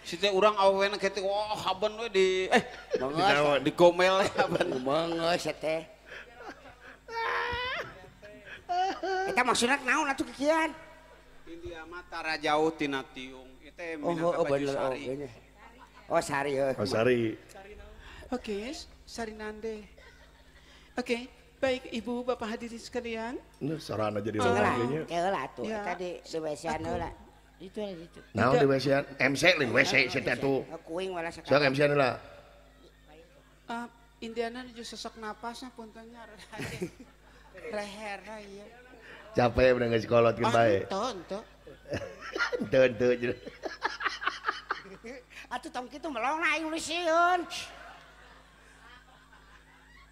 Siti orang awen kete wah oh, aban we di eh mangas di gomel aban. Mangas ya teh. kita maksudnya naon atuh kikian? India mata rajauh tina tiung. Eta minangka oh, oh, baju bener, oh, sari. Oh, oh sari. Oh, oh sari. Oke, okay, sari nande. Oke, okay. Baik Ibu, Bapak hadirin sekalian. Ini nah, sarana jadi oh. lainnya. Ya lah tuh, tadi sebesian lah. Itu itu. Nah, di WC MC lin WC setiap tu. Kuing malah sekarang. Sok MC lah. Uh, Indiana itu sesak napasnya puntennya leher iya Capek ya nggak sekolah kan baik. Ah, tuh tuh. Tuh Atuh tong kitu melong aing rusieun.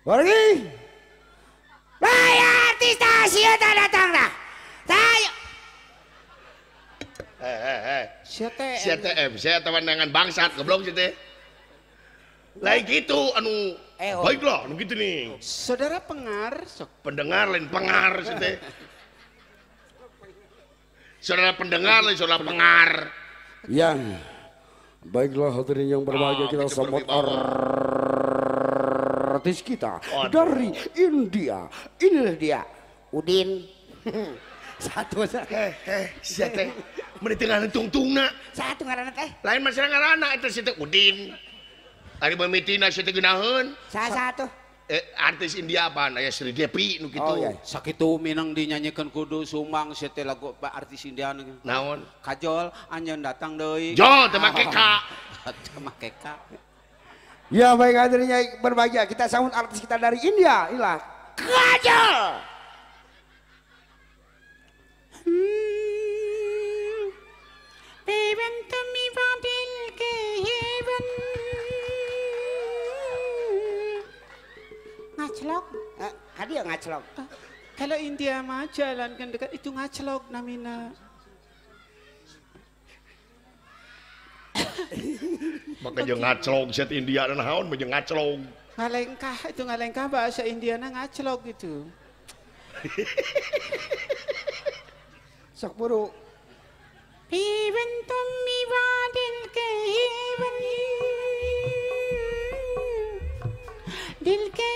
Wargi. Bayar di stasiun datang dah. Tayo. CTM eh, eh, eh. saya teman dengan bangsat keblok CT lain gitu anu eh, oh. baiklah anu gitu nih saudara pengar sok pendengar lain pengar CT saudara pendengar lain saudara pengar yang baiklah hadirin yang berbahagia oh, kita sambut artis kita dari India inilah dia Udin satu heh heh si teh menit ngaran tungtungna satu ngarana teh lain masih ngarana itu si teh udin hari memitina nah, si teh genaheun saha satu eh, artis India apa nah, ya Sri Depi nu oh, gitu oh, iya. sakitu minang dinyanyikan kudu sumang si teh lagu artis India nu gitu. naon kajol anjeun datang doi jol teh make ka teh Ya baik hadirin berbahagia kita sambut artis kita dari India ilah kajol ngaclok eh, ya ngaclok eh, kalau India mah jalan kan dekat itu ngaclok namina maka okay. ngaclok set India dan haun mah ngaclok ngalengkah itu ngalengkah bahasa Indiana ngaclok gitu Sakpuro. Piventum ke Dil ke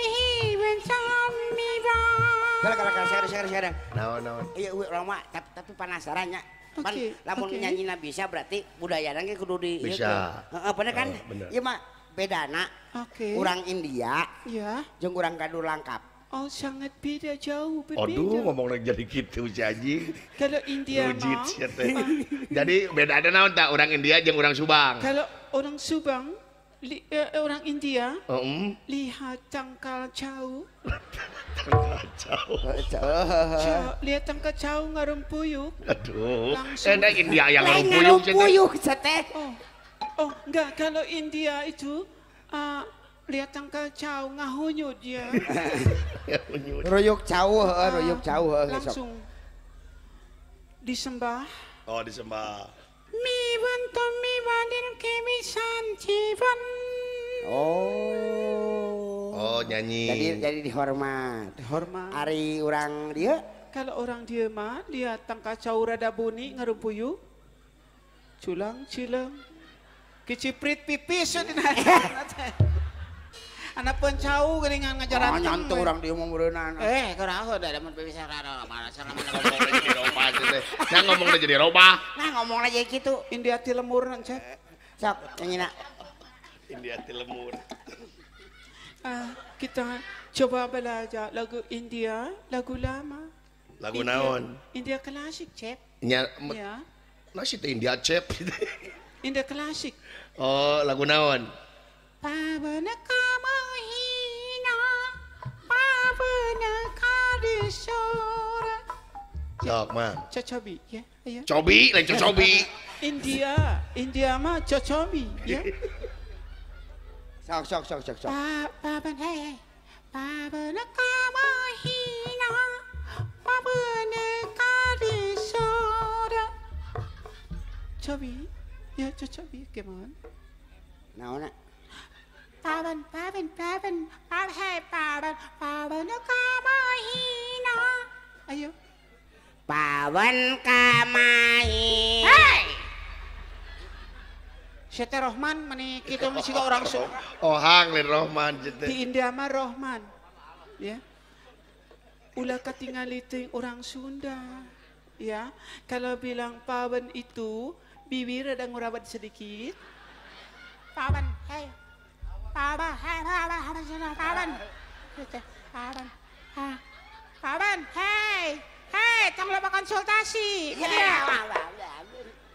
share share share. Iya tapi, tapi Pan, lamun okay. nyanyi na bisa berarti budaya kudu di iya, bisa. bener kan? Oh, iya, Mak. Okay. India. Iya. Yeah. Jeung urang kadulang Oh sangat beda jauh berbeda. Aduh ngomong lagi jadi gitu si anjing. Kalau India mah. jadi beda ada naon tak orang India jeung orang Subang. Kalau orang Subang li, eh, orang India uh -um. lihat tangkal jauh. tangkal jauh. Lihat tangkal jauh ngarumpuyuk. Aduh. Eh, nah India yang ngarumpuyuk. Ngarumpuyuk, sate. Oh. oh, enggak. Kalau India itu uh, lihat tangkal kacaw, ngahunyut ya. royok jauh, eh, ah, royok jauh. Eh, langsung disembah. Oh, disembah. Mi to mi banin kemi cipan Oh. Oh, nyanyi. Jadi jadi dihormat. Dihormat. Ari orang dia. Kalau orang dia mah, dia cau rada buni ngarupuyu Culang cileng. Keciprit pipis. Eh, anak pencau geringan ngajaran ah, oh, nyantuk orang di umum berenang ah. eh kurang aku udah dapat bisa rara marah sama jadi roba teh nah ngomong jadi roba nah ngomong aja gitu India ti lemur nanti cek sok yang India ti lemur ah, kita coba belajar lagu India lagu lama lagu India, naon India klasik cep Nya, ya nasi teh India cep India klasik oh lagu naon पावन काम हीना पावन कार्य mà cho cho bị yeah, yeah. Cho bị là cho cho bị India India mà cho cho bị yeah. Sao sao sao sao sao Ba ba bên này Ba bên nó ca mơ hi nó Ba bên nó ca đi sô đó Cho bị Yeah cho cho bị cảm ơn Nào nè पावन पावन पावन पढ़े पावन पावन का महीना अयो पावन का महीना hey! Rohman meni kita mesti kok orang so. Oh hang le Rohman jete. Di India mah Rohman. Ya. Ulah katingali ting orang Sunda. Ya. Kalau bilang pawan itu bibir ada ngurabat sedikit. Pawan, hei, Tada, hara, hara, hara, taran. Taran. Gitu, ah, taran, hei. Hei, konsultasi. Iya. Gitu ya? iya,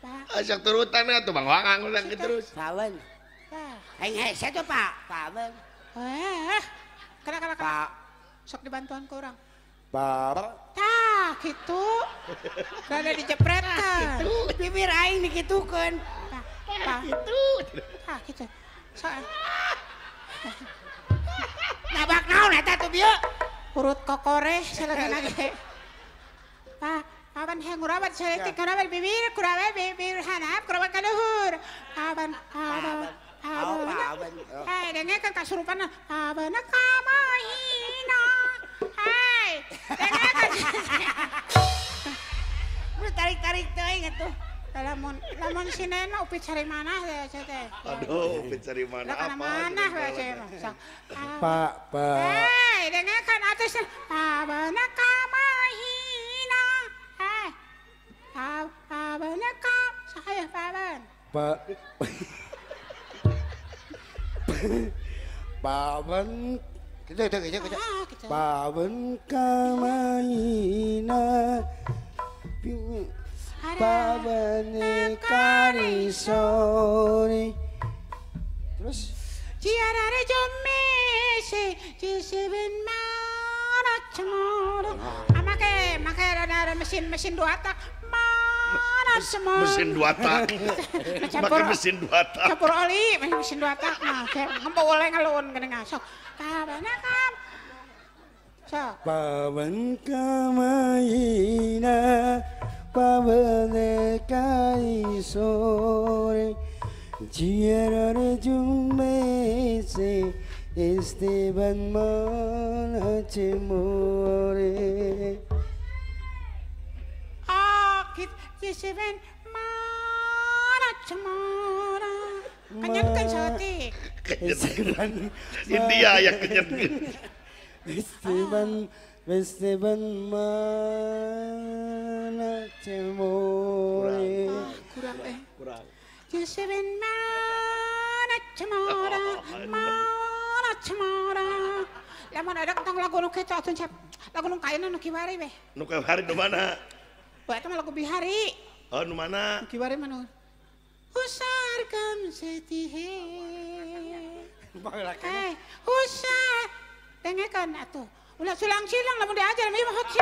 iya, iya nah. turutan ya, tuh Bang Wangang ulang gitu terus. Ya. Hei, hei, saya tuh Pak. Eh, kena, kena, Pak. Sok dibantuan ke Bar. Tak, gitu. dijepret Gitu. Bibir aing dikitukan. Pak. gitu. gitu. Soal. Nabak naon eta tuh bieu? Urut kokore salahna eh. ge. Pa, aban heng urabat selektif kurabat ya. bibir, kurabat bibir hanap, kurabat kaluhur, Aban, aban. Aban. Oh, oh. Hei, dengar kan kasurupan. Aban kamahina. Hei, dengar kan. Lu tarik-tarik inget tu lamun lamun sinena upit cari mana ya cete aduh upit cari mana apa mana ya ah. pak pak eh dengarkan atas abana kamahina eh abana kam saya paman pak paman kita kita kita kita ah, paman kamahina bingung Babane karisoni. Terus? Ciarare jommese cisibin mana cemoro. Amake ah, make ada mesin-mesin dua tak mana semua mesin dua tak campur mesin dua tak campur oli mesin dua tak nah kayak nggak boleh ngelun gini ngasok kabana kam so pawan kamayina pavelekai sore Jiarare jumme se Esteban manache more Akif kan, Esteban manache more Kenyatkan sate Esteban India ya kenyatkan Esteban Esteban manache kurang, 구랑 에 구랑 예수는 많았지 마라 많았지 마라 lamun ada ketang lagu nu itu, atun cep lagu nu kayana nu kibari be nu kibari di mana wah itu lagu bihari oh di mana nu kibari mana husar kam setihe eh husar Dengarkan atuh ulah sulang silang lamun diajar mah hot si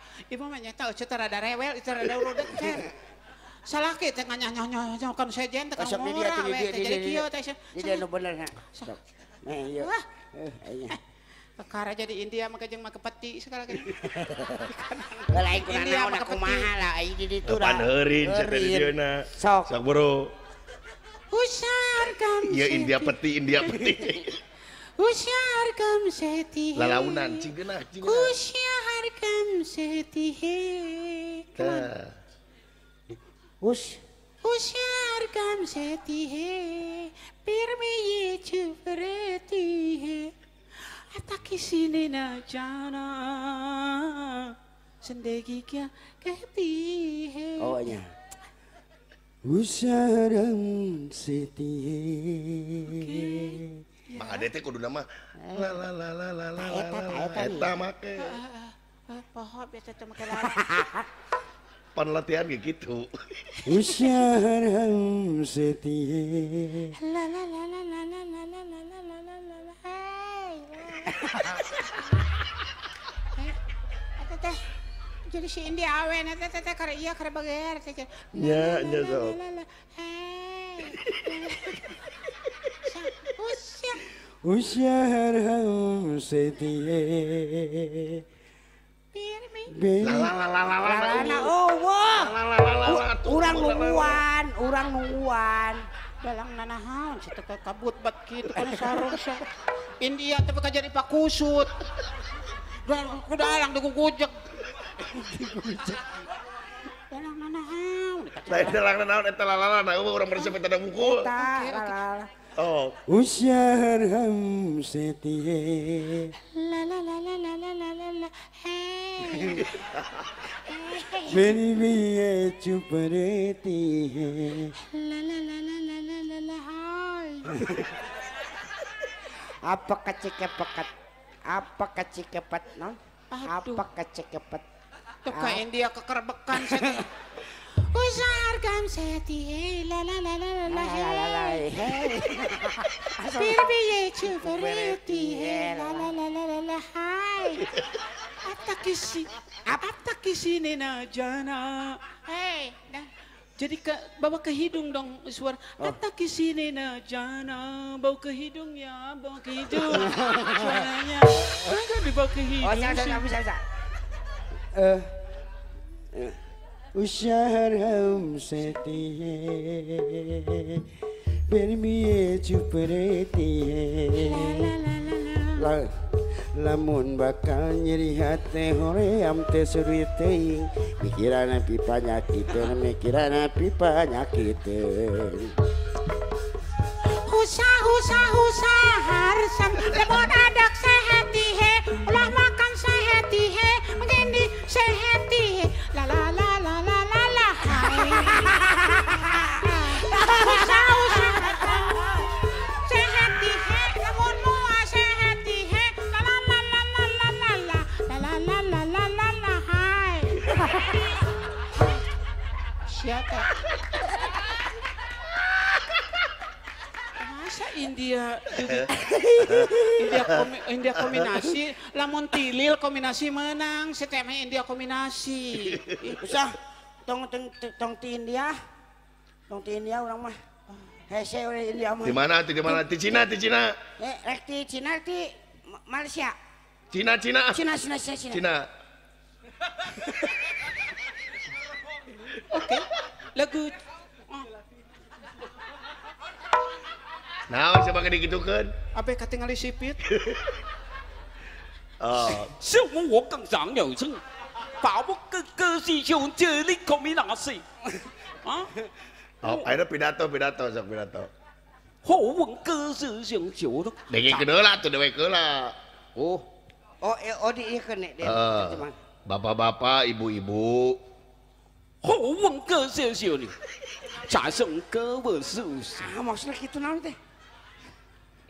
Ibu mah nyata ucu terada rewel, terada uludek kan. Salah ke teh nganyah nyoh nyoh nyoh kan sejen teh kamu murah we teh jadi kieu teh. Jadi nu bener ha. Nah iya. Eh, iya. Eh, Perkara jadi India mah jeung mah kepeti segala gini. Lain kurang naon aku mahal lah ai di ditu lah. Pan heurin sateureuna. Sok. Sok bro. Usar kan. Iya India peti India peti. Usar kam seti. Lalaunan cinggeunah cinggeunah. Usar kan setihe है उस kan setihe सहती है पैर में ये छुप jana है अता किसी oh, Usaram setie. Okay. ade teh kudu nama eh. la la la la la la. Eta make pohon biasa temukan. make Pan latihan kayak gitu. jadi si Indi awen teh teh iya kare teh. Ya, ya so. setia orang nungguan orang nungguan dalang nanahan saya kabut bat gitu kan sarung saya India tapi kajar pak kusut dan aku dalang digugujek dalang nanahan lain dalang nanahan itu lalala nah orang bersepeda mukul उस शहर हम से दिए ला ला ला ला ला ला ला ला ला फिर भी ये चुप रहती है ला ला ला ला ला ला ला ला आप कच्चे के पकत आप कच्चे के पत ना आप कच्चे के पत तो कहीं dia kekerbekan sih la la la la la لا la la la la la la la la لا هاي Aptakisi, aptakisi nena jana. Hey, jadi ke, bawa ke hidung dong suara. Oh. Aptakisi nena jana, bawa ke hidung ya, bawa ke hidung. Suaranya, kan dibawa ke hidung. Oh, saya, saya, saya, saya. Eh, Quan usya lamun bakal nyerihat hore amtesuri pikira na pipa yakit kira na pipa yakit usahahaem masa India India komi, India kombinasi lamun tilil kombinasi menang setiap India kombinasi usah tong tong tong ti India tong ti India orang mah hese oleh India mah di mana di mana di Cina di Cina eh rek di Cina di Malaysia Cina Cina Cina Cina Cina Cina, Cina. oke okay. lagu Nah, coba kayak gitu kan. Apa kata ngali sipit? Oh. 是我我更长有证，把我哥哥弟兄这里口没拿水啊。好，akhirnya pidato pidato sok pidato. 好，我哥弟兄酒都。Dengan kena lah, tuh dewe kena lah. Oh. Oh, eh, oh di ikan nek dia. Bapak-bapak, ibu-ibu. maksudnya gitu nanti.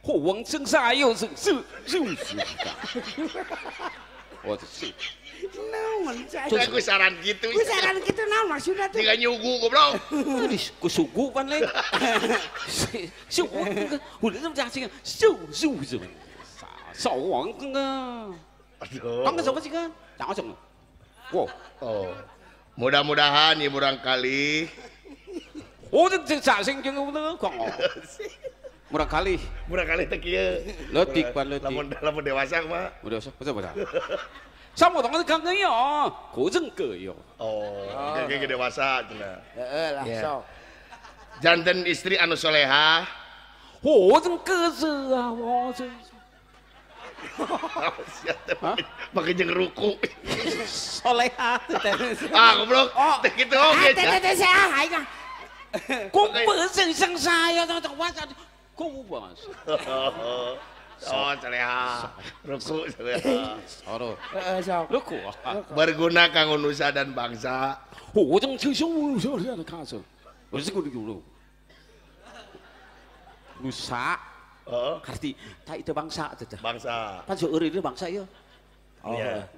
Huwang sengsayo sengsu sengsaga. Oh, sih. Naon saya. Aku saran gitu. Udah jang sih kan. Wow. Mudah-mudahan ibu barangkali. Oh, sing sing murah kali murah kali teh kieu leutik pan leutik lamun lamun dewasa mah udah usah usah sama orang kan kang yo kujeng ke yo oh kayak oh. dewasa cenah heeh lah sok iya. janten istri anu soleha ke pakai jeng ruku soleha ah goblok oh. teh kitu oge ah, teh teh saya haina kumpul sengseng saya tuh kuasa Oh, ruku mas Oh, celeha. Ruku celeha. Soro. Ruku. Berguna kang nusa dan bangsa. Oh, jangan cengsung, sing ada cengsung. Wis kudu dulu. Nusa. Oh. Arti, tak itu bangsa Bangsa. Kan seueur ini bangsa ya. Iya. Oh. Iya.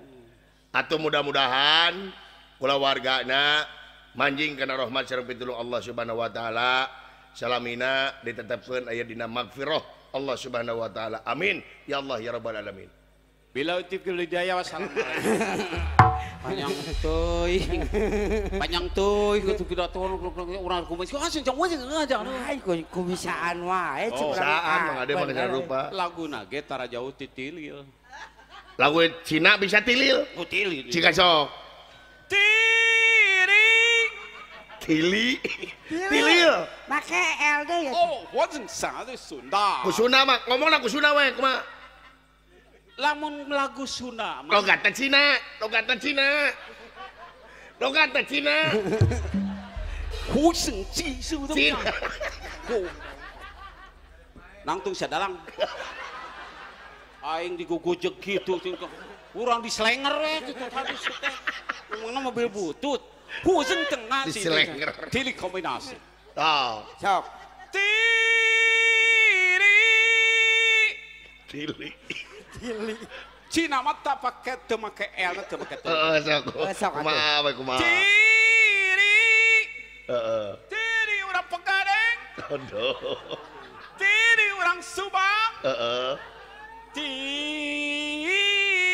Atau mudah-mudahan kula warganya, manjing kena rahmat syarabitulung Allah Subhanahu wa taala salamina ditetapkan ayat dina magfirah Allah subhanahu wa ta'ala amin ya Allah ya rabbal alamin bila utip hidayah wassalamualaikum panjang tuh panjang tuh itu kita tuh orang kumis kok asing jangan wajib ngajak ay kumisaan wae kumisaan mah ada mana rupa lagu nage tara jauh titil. lagu Cina bisa tilil kutilil oh, jika sok Tili. Tili. Pakai LD ya. Oh, wajan sare eh, Sunda. Sunda mah ngomong lah Sunda wae kumaha. Lamun lagu Sunda. Logatan Cina, logatan Cina. Logatan Cina. Ku seng ci su dong. Cina. Nangtung sadalang. Aing digugujeg gitu. Kurang dislenger ya. Gitu. Habis itu. mobil butut tengah dengar sih. Dili kombinasi. Tau. Oh. Sok. Tiri. Dili. Dili. Cina mah tak pakai teu make L teu make Eh, Heeh, sok. Eh, sok. Kumaha bae kumaha. Tiri. Heeh. Eh, Tiri urang pegadeng. Aduh. Tiri urang Subang. Heeh. Eh, Tiri.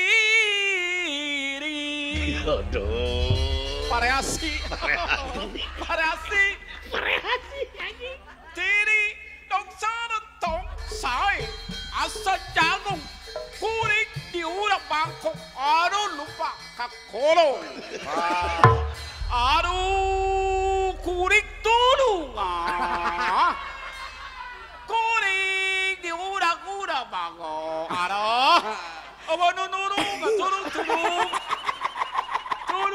Aduh. p a r a s i p a r a s i p a r a s i Tiri. d o n g s a n d a t o n g s a r a y s a l j a g u m Puri. d i u r a b a n g k o Aru Lupa. k a k k o l o Aru. Kurik Tulu. Kurik. Tiura Gura Bango. k Aru. Awa no no no. Turung turung.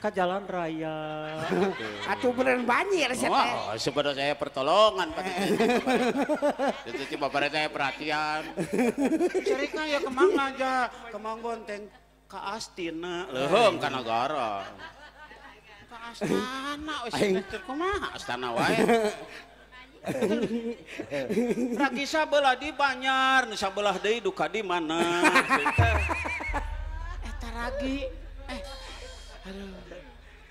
jalanrayaa Aduh bulan banjirbe saya pertolongan perhatian cenya yaang ajakemang teng Ka Astina gorong bisa bela di Banlah De duka di mana lagi eh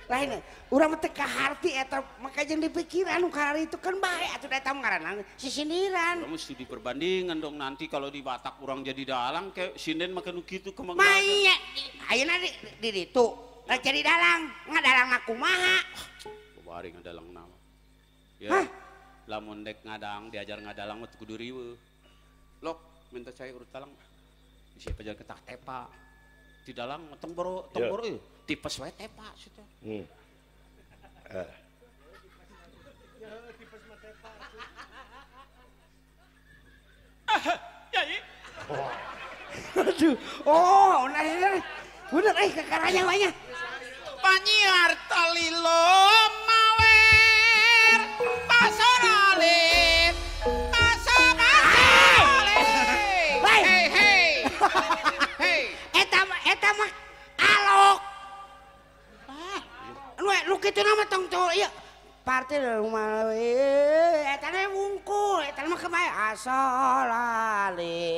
lain orang teh kaharti eta makanya dipikiran nu itu kan baik atuh eta si sisindiran kamu mesti diperbandingan dong nanti kalau di Batak orang jadi dalang kayak sinden make nu kitu kemang mah iya di itu, ditu rek jadi dalang aku mah kumaha oh, bari dalang nama ya Hah? lamun dek ngadang diajar ngadalang mah kudu riweuh lok minta saya urut dalang siapa jalan ketah tepa di dalang temboro temboro ya. yeah tipes wae tepak eh, situ. Hmm. Eh. Uh. Yai. Oh. Aduh. Oh, nah, nah. Bener eh kekaranya banyak. Panyiar talilo mawer pasarale. dari rumah etane eh, eh, wungkul etane eh, mah kemae asolali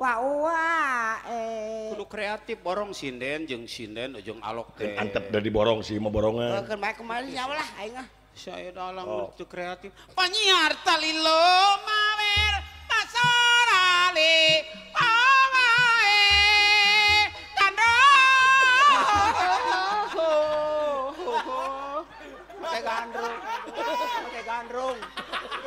wa wah eh kudu kreatif borong sinden jeng sinden jeung alok teh kan antep dari borong sih mau borongan keur kan bae kemarin nyawa lah ayo ah. saya dalam oh. itu kreatif penyiar talilo mawer masorale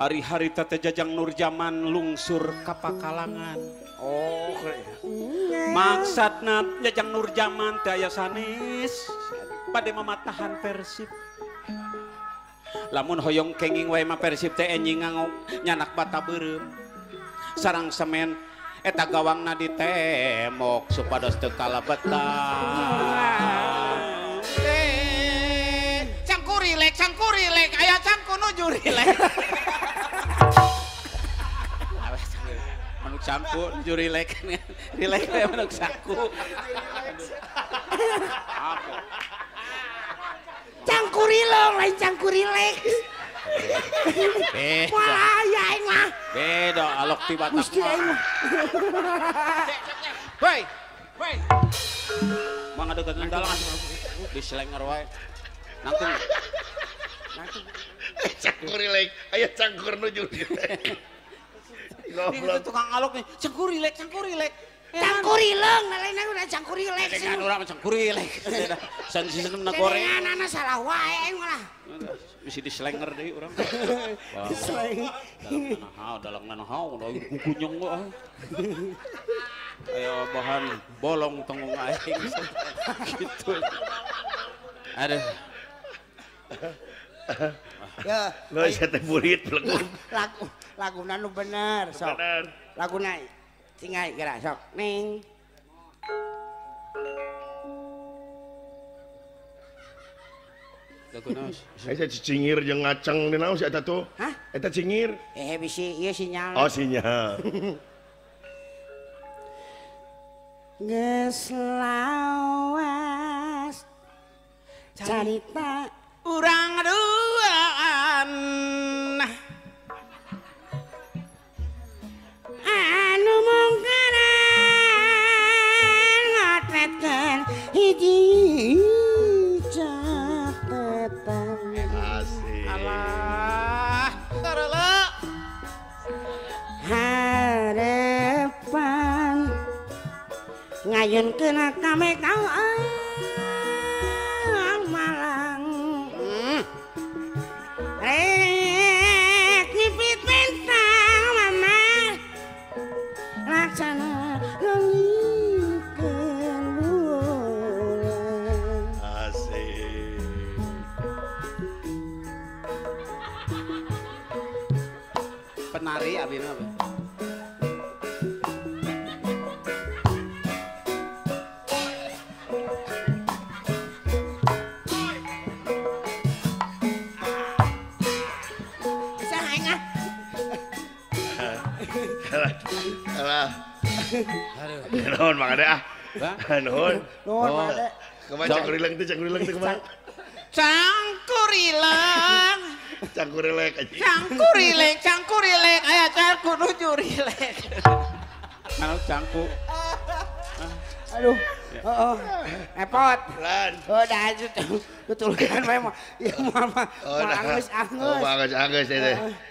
hari tete jajang Nur zaman lungsur kapal kalangan oh, maksat na jajang Nur zamanaya sanis pada mama tahan Persib lamun Hoyongkenging wa Persib T ngang nyanak bata be sarang semen etak gawang nadi temok pada setekala pe eh, Cankurgkuri kayak cang juri saku curi lek rilek ya menuk saku apa cangkurilong lain cangkurilek rilek, Wah, ya aing mah. Beda alok tiba batak. Gusti aing ya, mah. Woi. Woi. Mang ada ketan dalang. Dislenger wae. Nangtung. Nangtung. Cangkurilek. Aya cangkur nuju rilek. Ini tukang alok nih. lek lek cangkuri Cangkurileng, lain aku udah cangkuri cangkurilek. Kan orang cangkuri cangkurilek. San sistem negore. Jadi anak-anak salah wae aing Mesti di dislenger deh orang. Sleng. Nah, dalam mana hau, udah kukunyong gua. Ayo bahan bolong tenggung aing. Gitu. Aduh. Ya, lo saya teh burit lagu. Lagu laguna nanu bener sok. Bener. naik tinggal gerak sok. Ning. saya cicingir yang ngaceng di naon si tuh? Hah? Eta cingir. Eh bisi iya sinyal. Oh sinyal. Geus cerita urang aduh Aduh. Nuhun Mang Ade ah. Nuhun. Nuhun Mang oh, Ade. Kemana cangkur itu teh cangkur hilang teh kemana? Cangkur hilang. Cangkur hilang aja. Cangkur hilang, cangkur cangkur nuju rilek Nah, cangku. Aduh. Ya. Oh, oh. Repot. Oh, dah itu tutulan mah. Ya mama. Oh, angus angus. Oh, angus angus teh.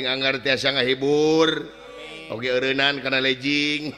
Anggar sangat hibur okenan karena leging